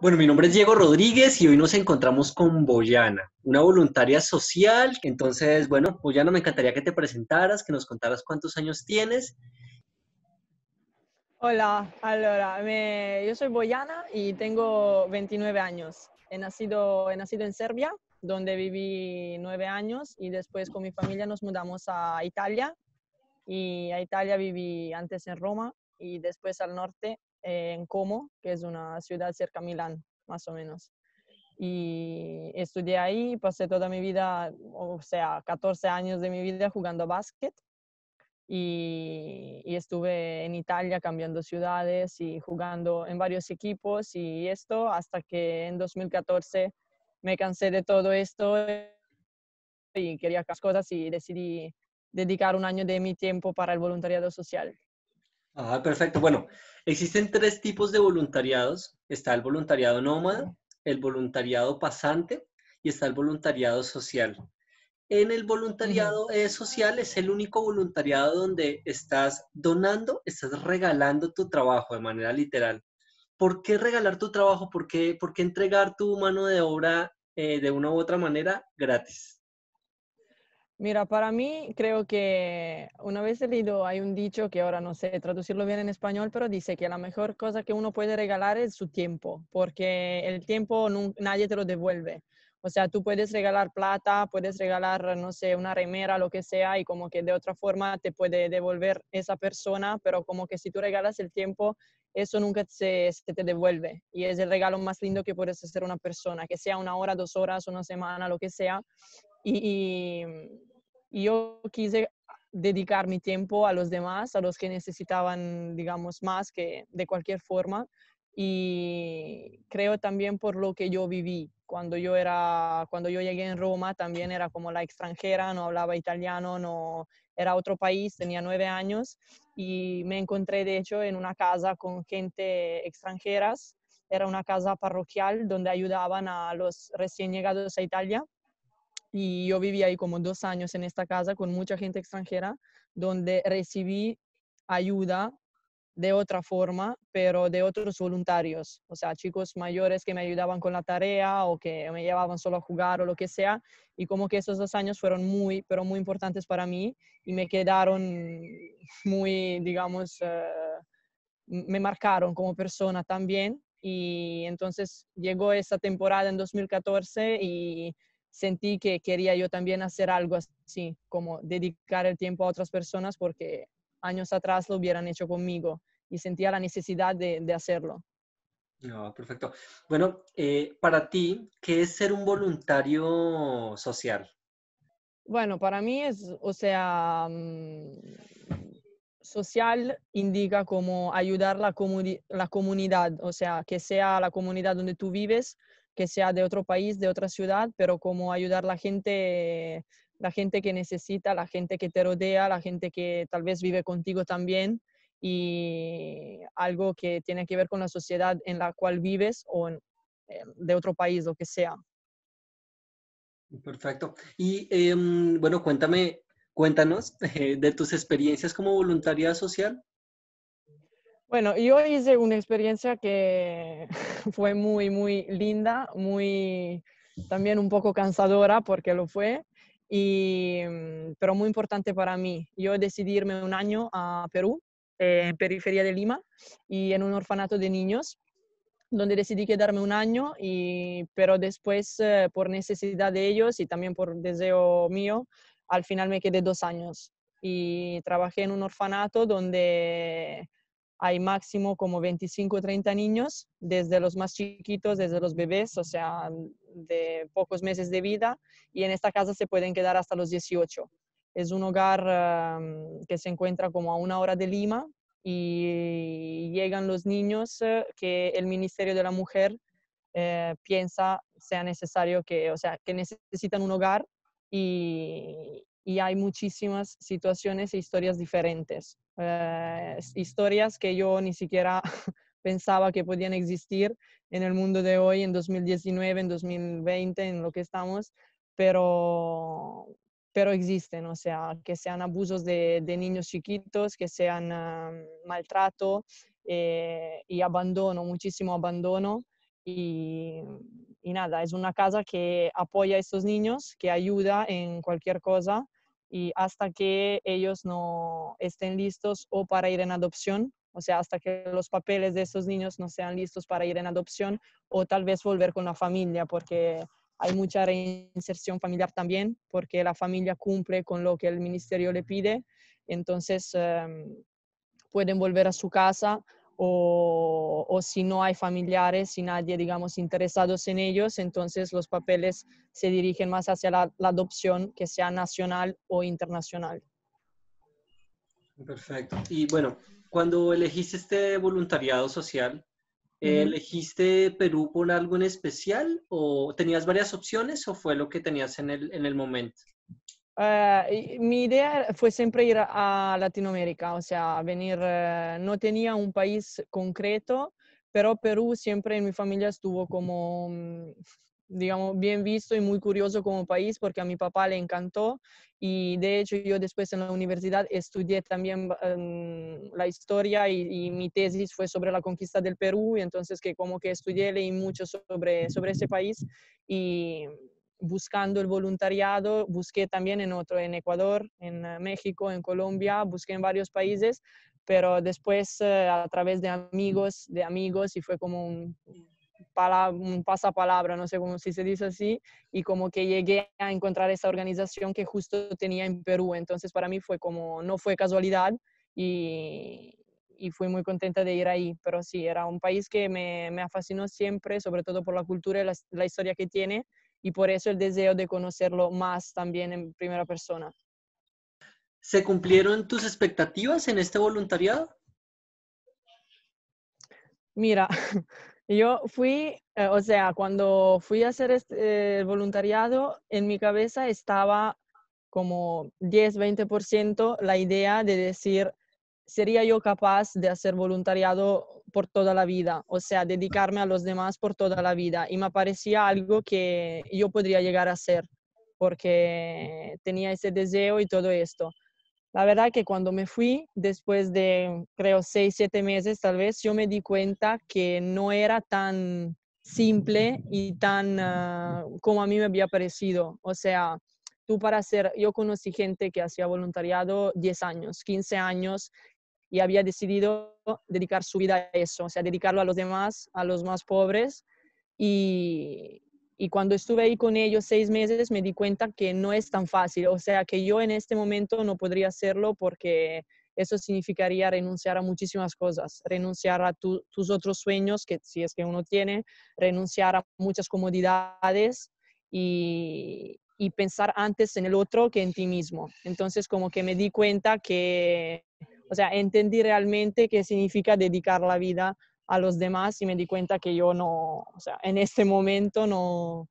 Bueno, mi nombre es Diego Rodríguez y hoy nos encontramos con Boyana, una voluntaria social. Entonces, bueno, Boyana, me encantaría que te presentaras, que nos contaras cuántos años tienes. Hola, yo soy Boyana y tengo 29 años. He nacido, he nacido en Serbia, donde viví nueve años y después con mi familia nos mudamos a Italia. Y a Italia viví antes en Roma y después al norte en Como, que es una ciudad cerca de Milán, más o menos. Y estudié ahí, pasé toda mi vida, o sea, 14 años de mi vida jugando a básquet. Y, y, estuve en Italia cambiando ciudades y jugando en varios equipos y esto hasta que en 2014 me cansé de todo esto y quería hacer cosas y decidí dedicar un año de mi tiempo para el voluntariado social. Ah, perfecto. Bueno, existen tres tipos de voluntariados. Está el voluntariado nómada, el voluntariado pasante y está el voluntariado social. En el voluntariado social es el único voluntariado donde estás donando, estás regalando tu trabajo de manera literal. ¿Por qué regalar tu trabajo? ¿Por qué, por qué entregar tu mano de obra eh, de una u otra manera gratis? Mira, para mí creo que una vez he leído, hay un dicho que ahora no sé traducirlo bien en español, pero dice que la mejor cosa que uno puede regalar es su tiempo, porque el tiempo nadie te lo devuelve. O sea, tú puedes regalar plata, puedes regalar, no sé, una remera, lo que sea, y como que de otra forma te puede devolver esa persona, pero como que si tú regalas el tiempo, eso nunca se, se te devuelve. Y es el regalo más lindo que puedes hacer a una persona, que sea una hora, dos horas, una semana, lo que sea, y, yo quise dedicar mi tiempo a los demás, a los que necesitaban, digamos, más que de cualquier forma. Y creo también por lo que yo viví. Cuando yo, era, cuando yo llegué en Roma también era como la extranjera, no hablaba italiano, no, era otro país, tenía nueve años y me encontré de hecho en una casa con gente extranjeras. Era una casa parroquial donde ayudaban a los recién llegados a Italia y yo viví ahí como dos años en esta casa con mucha gente extranjera, donde recibí ayuda de otra forma, pero de otros voluntarios, o sea, chicos mayores que me ayudaban con la tarea o que me llevaban solo a jugar o lo que sea, y como que esos dos años fueron muy, pero muy importantes para mí y me quedaron muy, digamos, eh, me marcaron como persona también. Y entonces llegó esa temporada en 2014 y sentí que quería yo también hacer algo así, como dedicar el tiempo a otras personas porque años atrás lo hubieran hecho conmigo y sentía la necesidad de, de hacerlo. perfecto. Bueno, eh, para ti, ¿qué es ser un voluntario social? Bueno, para mí es, o sea, mm, social indica como ayudar la, la comunidad, o sea, que sea la comunidad donde tú vives, que sea de otro país, de otra ciudad, pero como ayudar la gente, la gente que necesita, la gente que te rodea, la gente que tal vez vive contigo también y algo que tiene que ver con la sociedad en la cual vives o em, de otro país, lo que sea. Perfecto. Y em, bueno, cuéntame Cuéntanos eh, de tus experiencias como voluntaria social. Bueno, yo hice una experiencia que fue muy, muy linda, muy también un poco cansadora porque lo fue, y, mm, pero muy importante para mí. Yo decidí irme un año a Perú, eh, en periferia de Lima, y en un orfanato de niños, donde decidí quedarme un año, y, pero después, eh, por necesidad de ellos y también por deseo mío, al final me quedé dos años y trabajé en un orfanato donde hay máximo como 25 o 30 niños, desde los más chiquitos, desde los bebés, o sea, de pocos meses de vida, y en esta casa se pueden quedar hasta los 18. Es un hogar que se encuentra como a una hora de Lima y llegan los niños eh, que el Ministerio de la Mujer eh, piensa sea necesario que, o sea, que necesitan un hogar y, hay muchísimas situaciones e historias diferentes. Eh, historias que yo ni siquiera pensaba que podían existir en el mundo de hoy, en 2019, en 2020, en lo que estamos, pero, pero existen, o sea, que sean abusos de, niños chiquitos, que sean ah, maltrato eh, y abandono, muchísimo abandono. Y, y nada, es una casa que apoya a estos niños, que ayuda en cualquier cosa y hasta que ellos no estén listos o para ir en adopción, o sea, hasta que los papeles de estos niños no sean listos para ir en adopción o tal vez volver con la familia, porque hay mucha reinserción familiar también, porque la familia cumple con lo que el ministerio le pide, entonces em, pueden volver a su casa o, si no hay familiares, si nadie, digamos, interesados en ellos, entonces los papeles se dirigen más hacia la, adopción, que sea nacional o internacional. Perfecto. Y bueno, cuando elegiste este voluntariado social, ¿elegiste Perú por algo en especial o tenías varias opciones o fue lo que tenías en el, en el momento? Ah, mi idea fue siempre ir a Latinoamérica, o sea, venir, eh, no tenía un país concreto, pero Perú siempre en mi familia estuvo como, mm, digamos, bien visto y muy curioso como país porque a mi papá le encantó y de hecho yo después en la universidad estudié también em, la historia y, mi tesis fue sobre la conquista del Perú y entonces que como que estudié, leí mucho sobre, sobre ese país y buscando el voluntariado, busqué también en otro, en Ecuador, en eh, México, en Colombia, busqué en varios países, pero después eh, a través de amigos, de amigos, y fue como un, un pasapalabra, no sé cómo si se dice así, y como que llegué a encontrar esa organización que justo tenía en Perú, entonces para mí fue como, no fue casualidad, y, y fui muy contenta de ir ahí. Pero sí, era un país que me, me fascinó siempre, sobre todo por la cultura y la historia que tiene y por eso el deseo de conocerlo más también en primera persona. ¿Se cumplieron tus expectativas en este voluntariado? Mira, yo fui, eh, o sea, cuando fui a hacer este, el voluntariado, en mi cabeza estaba como 10, 20% la idea de decir, ¿sería yo capaz de hacer voluntariado por toda la vida? O sea, dedicarme a los demás por toda la vida. Y me parecía algo que yo podría llegar a hacer porque tenía ese deseo y todo esto. La verdad que cuando me fui, después de creo seis, siete meses tal vez, yo me di cuenta que no era tan simple y tan ah, como a mí me había parecido. O sea, tú para hacer, yo conocí gente que hacía voluntariado 10 años, 15 años y había decidido dedicar su vida a eso, o sea, dedicarlo a los demás, a los más pobres. Y, cuando estuve ahí con ellos seis meses me di cuenta que no es tan fácil, o sea, que yo en este momento no podría hacerlo porque eso significaría renunciar a muchísimas cosas, renunciar a tus otros sueños, que si es que uno tiene, renunciar a muchas comodidades y, y, pensar antes en el otro que en ti mismo. Entonces como que me di cuenta que o sea, entendí realmente qué significa dedicar la vida a los demás y me di cuenta que yo no, o sea, en este momento no,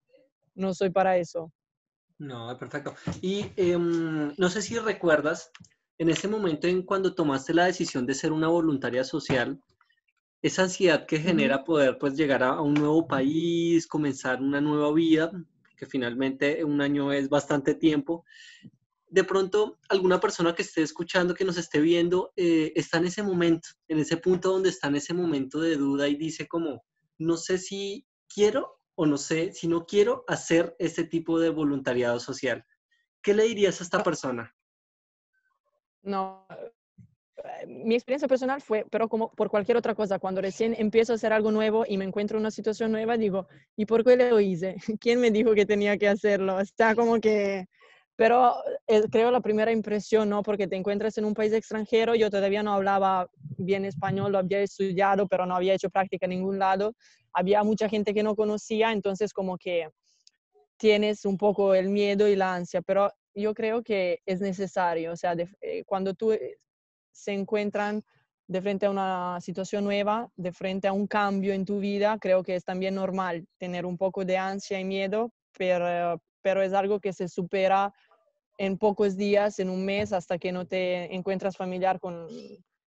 no soy para eso. No, perfecto. Y em, no sé si recuerdas, en ese momento en cuando tomaste la decisión de ser una voluntaria social, esa ansiedad que genera poder pues llegar a, un nuevo país, comenzar una nueva vida, que finalmente un año es bastante tiempo, de pronto alguna persona que esté escuchando, que nos esté viendo, eh, está en ese momento, en ese punto donde está en ese momento de duda y dice como, no sé si quiero o no sé si no quiero hacer este tipo de voluntariado social. ¿Qué le dirías a esta persona? No, eh, mi experiencia personal fue, pero como por cualquier otra cosa, cuando recién empiezo a hacer algo nuevo y me encuentro en una situación nueva, digo, ¿y por qué lo hice? ¿Quién me dijo que tenía que hacerlo? Está como que pero eh, creo la primera impresión, ¿no? Porque te encuentras en un país extranjero, yo todavía no hablaba bien español, lo había estudiado, pero no había hecho práctica en ningún lado. Había mucha gente que no conocía, entonces como que tienes un poco el miedo y la ansia, pero yo creo que es necesario, o sea, eh, cuando tú eh, se encuentran de frente a una situación nueva, de frente a un cambio en tu vida, creo que es también normal tener un poco de ansia y miedo, pero es algo que se supera en pocos días, en un mes, hasta que no te encuentras familiar con,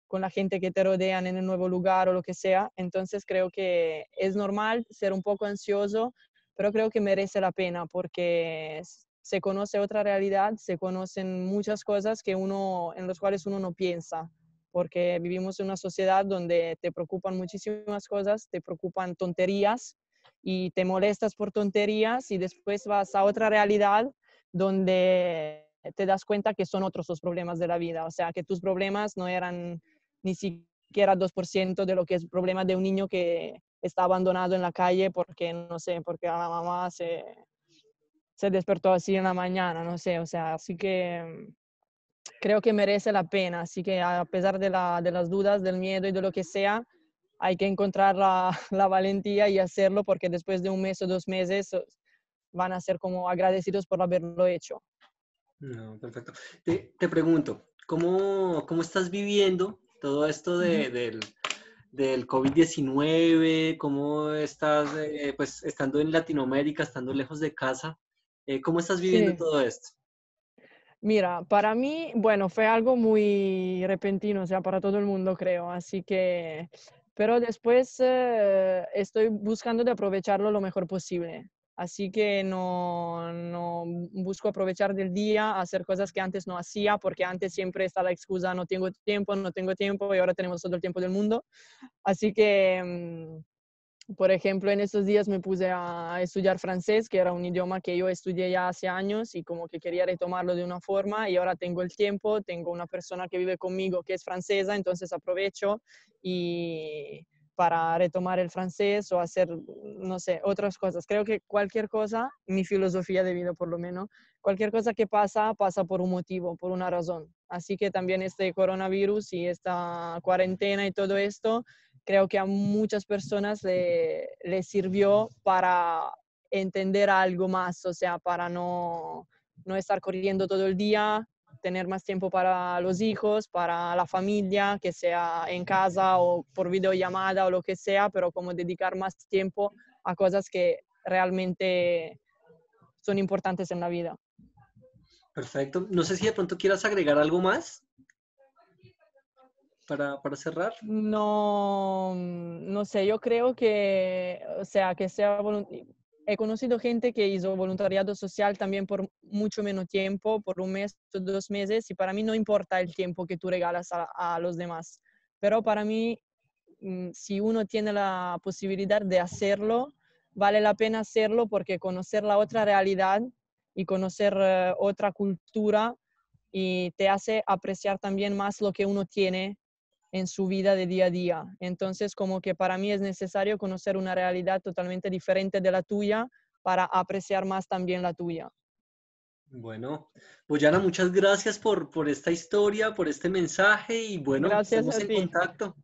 con la gente que te rodean en el nuevo lugar o lo que sea. Entonces creo que es normal ser un poco ansioso, pero creo que merece la pena porque se conoce otra realidad, se conocen muchas cosas que uno, en las cuales uno no piensa, porque vivimos en una sociedad donde te preocupan muchísimas cosas, te preocupan tonterías y te molestas por tonterías y después vas a otra realidad donde te das cuenta que son otros los problemas de la vida, o sea, que tus problemas no eran ni siquiera 2% de lo que es problema de un niño que está abandonado en la calle porque, no sé, porque la mamá se, se despertó así en la mañana, no sé, o sea, así que creo que merece la pena, así que a pesar de, las dudas, del miedo y de lo que sea, hay que encontrar la valentía y hacerlo porque después de un mes o dos meses van a ser como agradecidos por haberlo hecho. No, perfecto. Te, pregunto, ¿cómo, ¿cómo, estás viviendo todo esto de, del, COVID-19? ¿Cómo estás, eh, pues, estando en Latinoamérica, estando lejos de casa? Eh, ¿Cómo estás viviendo todo esto? Mira, para mí, bueno, fue algo muy repentino, o sea, para todo el mundo creo, así que, pero después eh, estoy buscando de aprovecharlo lo mejor posible. Así que no, busco aprovechar del día, hacer cosas que antes no hacía, porque antes siempre está la excusa, no tengo tiempo, no tengo tiempo, y ahora tenemos todo el tiempo del mundo. Así que, mm, por ejemplo, en estos días me puse a estudiar francés, que era un idioma que yo estudié ya hace años y como que quería retomarlo de una forma, y ahora tengo el tiempo, tengo una persona que vive conmigo que es francesa, entonces aprovecho y para retomar el francés o hacer, no sé, otras cosas. Creo que cualquier cosa, mi filosofía de vida por lo menos, cualquier cosa que pasa, pasa por un motivo, por una razón. Así que también este coronavirus y esta cuarentena y todo esto, creo que a muchas personas le, sirvió para entender algo más, o sea, para no, no estar corriendo todo el día, tener más tiempo para los hijos, para la familia, que sea en casa o por videollamada o lo que sea, pero como dedicar más tiempo a cosas que realmente son importantes en la vida. Perfecto. No sé si de pronto quieras agregar algo más para, cerrar. No, no sé, yo creo que, o sea, que sea He conocido gente que hizo voluntariado social también por mucho menos tiempo, por un mes, dos meses, y para mí no importa el tiempo que tú regalas a, los demás. Pero para mí, mm, si uno tiene la posibilidad de hacerlo, vale la pena hacerlo porque conocer la otra realidad y conocer eh, otra cultura y te hace apreciar también más lo que uno tiene en su vida de día a día. Entonces, como que para mí es necesario conocer una realidad totalmente diferente de la tuya para apreciar más también la tuya. Bueno, Boyana, muchas gracias por, esta historia, por este mensaje y bueno, gracias estamos en contacto.